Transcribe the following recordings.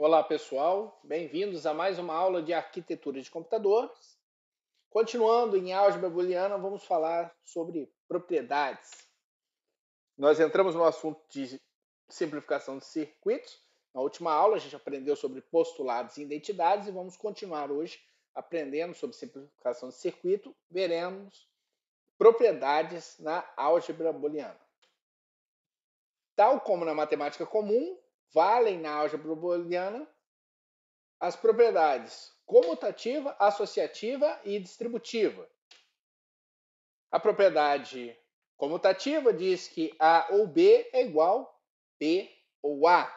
Olá pessoal, bem-vindos a mais uma aula de arquitetura de computadores. Continuando em álgebra booleana, vamos falar sobre propriedades. Nós entramos no assunto de simplificação de circuitos. Na última aula a gente aprendeu sobre postulados e identidades e vamos continuar hoje aprendendo sobre simplificação de circuito. Veremos propriedades na álgebra booleana. Tal como na matemática comum, valem na álgebra booleana as propriedades comutativa, associativa e distributiva. A propriedade comutativa diz que A ou B é igual B ou A.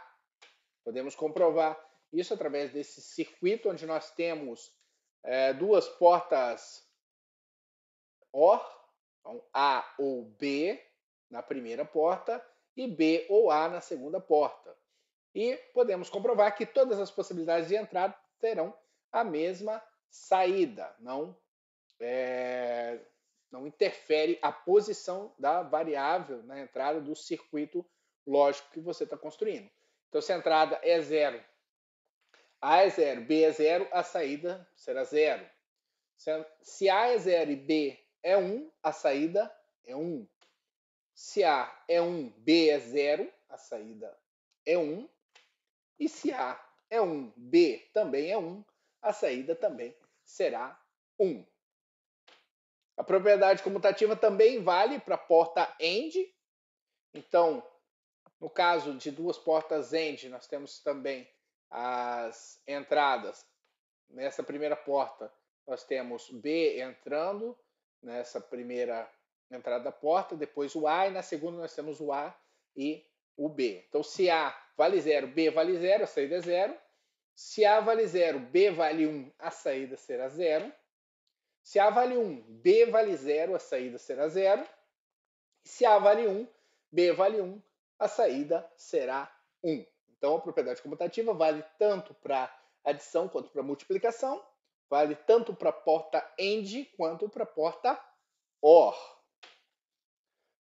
Podemos comprovar isso através desse circuito onde nós temos é, duas portas OR, então A ou B na primeira porta e B ou A na segunda porta. E podemos comprovar que todas as possibilidades de entrada terão a mesma saída, não, é, não interfere a posição da variável na né, entrada do circuito lógico que você está construindo. Então, se a entrada é zero, A é zero, B é zero, a saída será zero. Se A é zero e B é um, a saída é um. Se A é um, B é zero, a saída é um. E se A é 1, B também é 1, a saída também será 1. A propriedade comutativa também vale para a porta AND. Então, no caso de duas portas AND, nós temos também as entradas. Nessa primeira porta, nós temos B entrando nessa primeira entrada da porta, depois o A, e na segunda nós temos o A e o B. Então, se A vale 0, B vale 0, a saída é 0. Se A vale 0, B vale 1, a saída será 0. Se A vale 1, B vale 0, a saída será 0. Se A vale 1, B vale 1, a saída será 1. Então, a propriedade comutativa vale tanto para adição quanto para multiplicação, vale tanto para a porta AND quanto para a porta OR.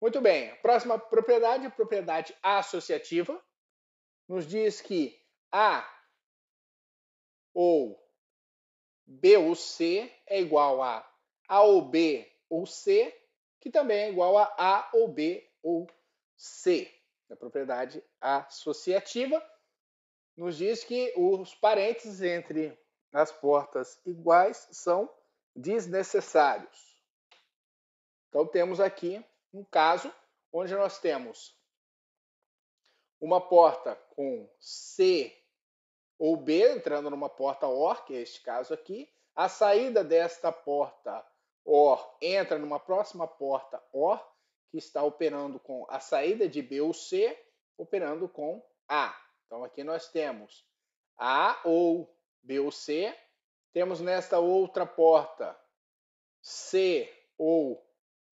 Muito bem, próxima propriedade, propriedade associativa, nos diz que A ou B ou C é igual a A ou B ou C, que também é igual a A ou B ou C. É a propriedade associativa nos diz que os parênteses entre as portas iguais são desnecessários. Então temos aqui um caso onde nós temos uma porta com C ou B entrando numa porta OR, que é este caso aqui, a saída desta porta OR entra numa próxima porta OR, que está operando com a saída de B ou C, operando com A. Então aqui nós temos A ou B ou C, temos nesta outra porta C ou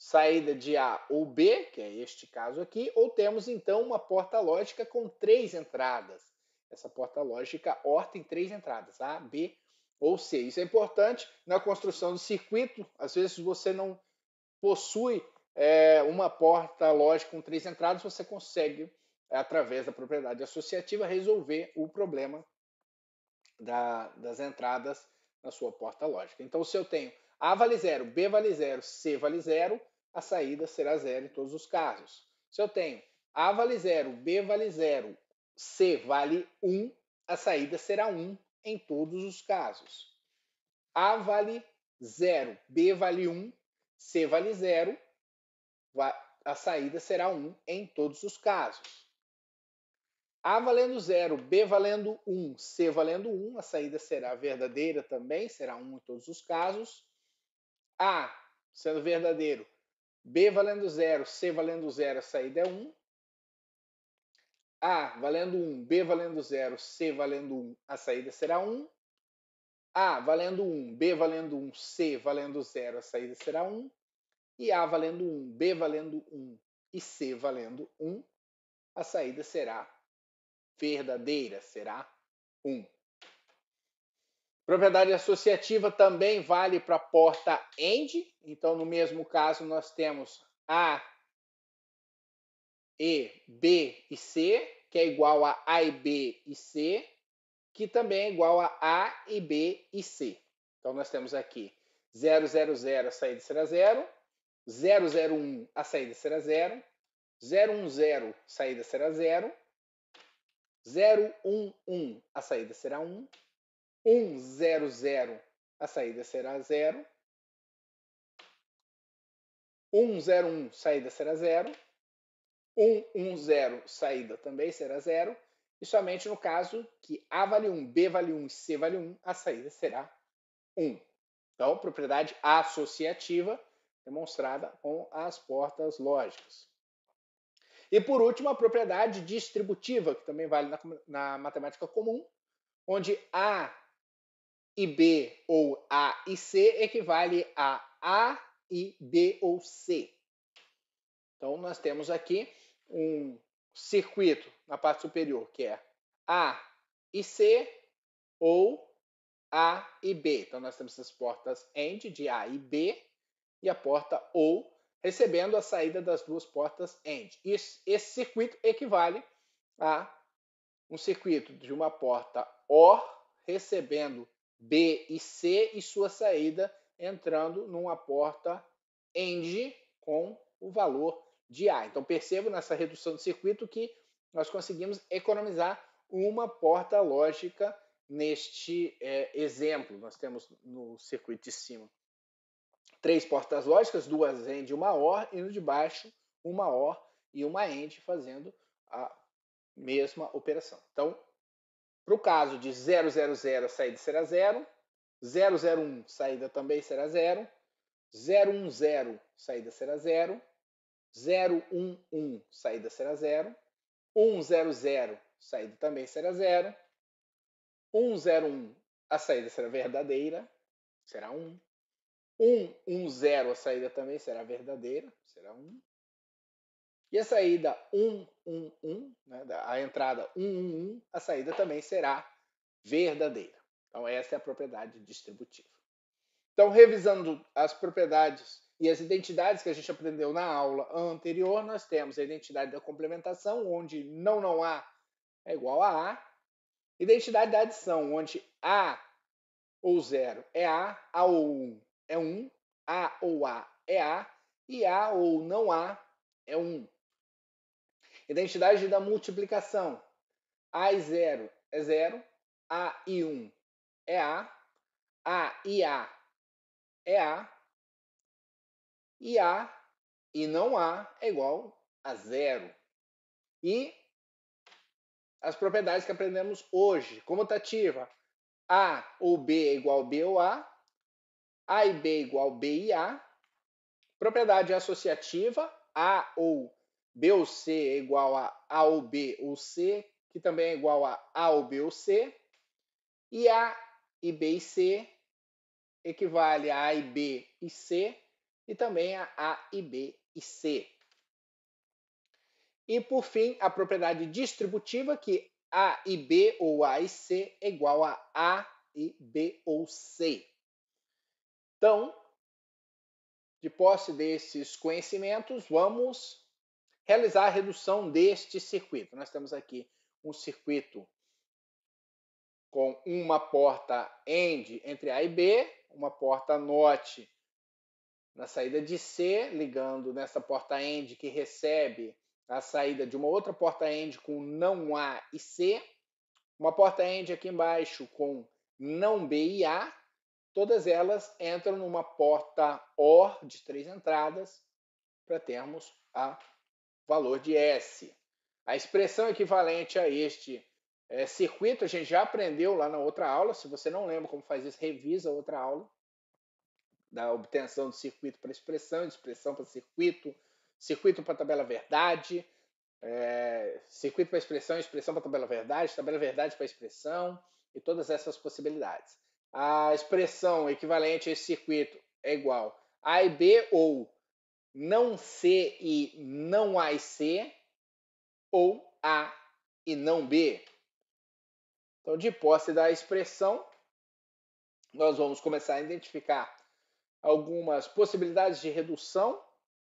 saída de A ou B, que é este caso aqui, ou temos então uma porta lógica com três entradas. Essa porta lógica OR tem três entradas, A, B ou C. Isso é importante na construção do circuito. Às vezes você não possui é, uma porta lógica com três entradas, você consegue, é, através da propriedade associativa, resolver o problema da, das entradas na sua porta lógica. Então, se eu tenho A vale 0, B vale 0, C vale 0, a saída será zero em todos os casos. Se eu tenho A vale zero, B vale zero, C vale 1, a saída será 1 em todos os casos. A vale 0, B vale 1, C vale 0, a saída será 1 em todos os casos. A valendo 0, B valendo 1, C valendo 1, a saída será verdadeira também, será 1 em todos os casos. A sendo verdadeiro, B valendo 0, C valendo 0, a saída é 1. Um. A valendo 1, um, B valendo 0, C valendo 1, um, a saída será 1. A valendo 1, B valendo 1, C valendo 0, a saída será 1. E A valendo 1, B valendo 1 e C valendo 1, a saída será verdadeira, será 1. Propriedade associativa também vale para a porta AND. Então, no mesmo caso, nós temos A, E, B e C, que é igual a A e B e C, que também é igual a A e B e C. Então, nós temos aqui 000, a saída será 0, 001, a saída será 0, 010, saída será 0, 011, a saída será 1, 100. A saída será 0. 101, saída será 0. 110, saída também será 0. E somente no caso que A vale 1, B vale 1 e C vale 1, a saída será 1. Então, propriedade associativa demonstrada com as portas lógicas. E por último, a propriedade distributiva, que também vale na, na matemática comum, onde A e B ou A e C equivale a A e B ou C. Então, nós temos aqui um circuito na parte superior que é A e C ou A e B. Então, nós temos as portas AND de A e B e a porta OU recebendo a saída das duas portas AND. esse circuito equivale a um circuito de uma porta OR recebendo B e C e sua saída entrando numa porta end com o valor de A. Então percebo nessa redução de circuito que nós conseguimos economizar uma porta lógica neste é, exemplo. Nós temos no circuito de cima três portas lógicas, duas AND e uma OR, e no de baixo uma OR e uma AND fazendo a mesma operação. Então, para o caso de 000, a saída será zero. 001, saída também será zero. 010, saída será zero. 011, saída será zero. 100, saída também será zero. 101, a saída será verdadeira, será 1. 110, a saída também será verdadeira, será 1. E a saída 111, né, a entrada 111, a saída também será verdadeira. Então, essa é a propriedade distributiva. Então, revisando as propriedades e as identidades que a gente aprendeu na aula anterior, nós temos a identidade da complementação, onde não não há é igual a A. Identidade da adição, onde A ou zero é A, A ou 1 um é 1, um, A ou A é A e A ou não A é 1. Um. Identidade da multiplicação. A e 0 é 0. É a e 1 um é A. A e A é A. E A e não A é igual a zero. E as propriedades que aprendemos hoje. Comutativa. A ou B é igual a B ou A. A e B é igual a B e A. Propriedade associativa. A ou B ou C é igual a A ou B ou C, que também é igual a A ou B ou C, e A e B e C equivale a A e B e C, e também a A e B e C. E por fim, a propriedade distributiva, que A e B ou A e C é igual a A e B ou C. Então, de posse desses conhecimentos, vamos realizar a redução deste circuito. Nós temos aqui um circuito com uma porta AND entre A e B, uma porta NOT na saída de C, ligando nessa porta AND que recebe a saída de uma outra porta AND com não A e C, uma porta AND aqui embaixo com não B e A, todas elas entram numa porta OR de três entradas para termos a valor de S. A expressão equivalente a este é, circuito, a gente já aprendeu lá na outra aula. Se você não lembra como faz isso, revisa a outra aula da obtenção de circuito para expressão, de expressão para circuito, circuito para tabela verdade, é, circuito para expressão, expressão para tabela verdade, tabela verdade para expressão e todas essas possibilidades. A expressão equivalente a esse circuito é igual a e b ou não C e não A e C, ou A e não B. Então, de posse da expressão, nós vamos começar a identificar algumas possibilidades de redução.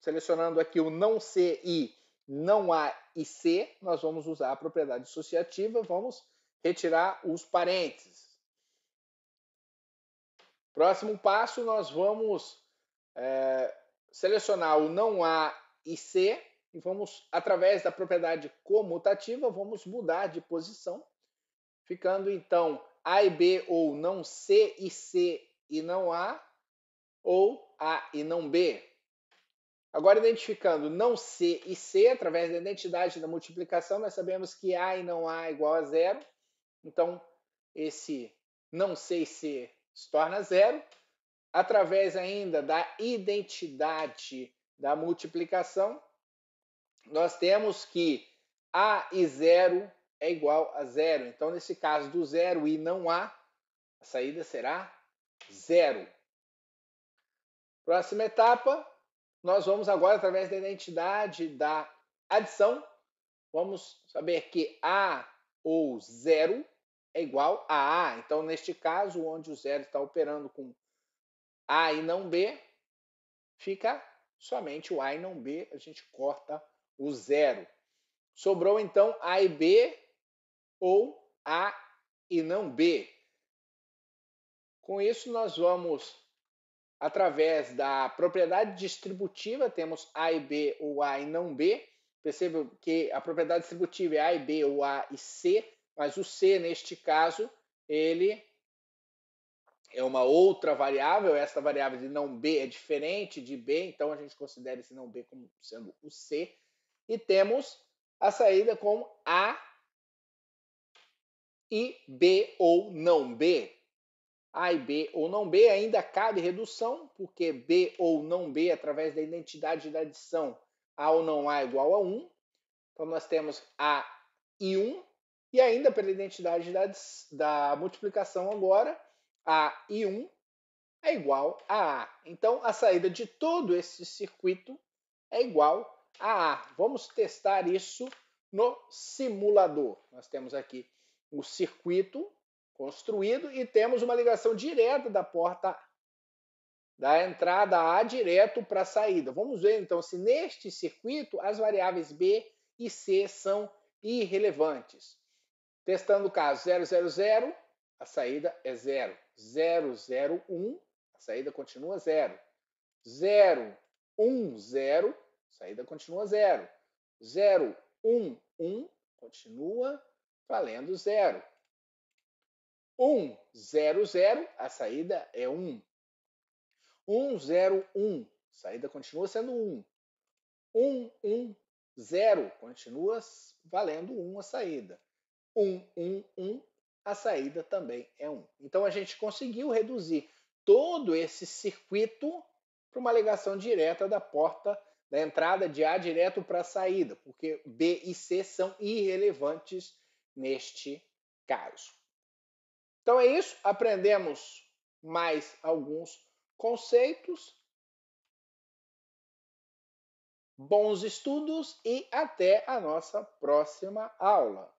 Selecionando aqui o não C e não A e C, nós vamos usar a propriedade associativa, vamos retirar os parênteses. Próximo passo, nós vamos é, selecionar o não A e C e vamos, através da propriedade comutativa, vamos mudar de posição, ficando então A e B ou não C e C e não A, ou A e não B. Agora, identificando não C e C, através da identidade da multiplicação, nós sabemos que A e não A é igual a zero. Então, esse não C e C se torna zero através ainda da identidade da multiplicação, nós temos que A e zero é igual a zero. Então, nesse caso do zero e não A, a saída será zero. Próxima etapa, nós vamos agora, através da identidade da adição, vamos saber que A ou zero é igual a A. Então, neste caso, onde o zero está operando com a e não B, fica somente o A e não B, a gente corta o zero. Sobrou então A e B ou A e não B. Com isso, nós vamos, através da propriedade distributiva, temos A e B ou A e não B. Percebam que a propriedade distributiva é A e B ou A e C, mas o C, neste caso, ele é uma outra variável, essa variável de não B é diferente de B, então a gente considera esse não B como sendo o C. E temos a saída com A e B ou não B. A e B ou não B ainda cabe redução, porque B ou não B, através da identidade da adição, A ou não A é igual a 1. Então nós temos A e 1, e ainda pela identidade da, da multiplicação agora, a e 1 é igual a A. Então, a saída de todo esse circuito é igual a A. Vamos testar isso no simulador. Nós temos aqui o circuito construído e temos uma ligação direta da porta da entrada A direto para a saída. Vamos ver então se neste circuito as variáveis B e C são irrelevantes. Testando o caso 000, a saída é zero. 0, 0, 1, a saída continua zero. 0, 1, 0, a saída continua zero. 0, 1, 1, continua valendo zero. 1, 0, 0, a saída é 1. 1, 0, 1, a saída continua sendo 1. 1, 1, 0, continua valendo 1 a saída. 1, 1, 1, a saída também é 1. Então a gente conseguiu reduzir todo esse circuito para uma ligação direta da porta da entrada de A direto para a saída, porque B e C são irrelevantes neste caso. Então é isso, aprendemos mais alguns conceitos. Bons estudos e até a nossa próxima aula.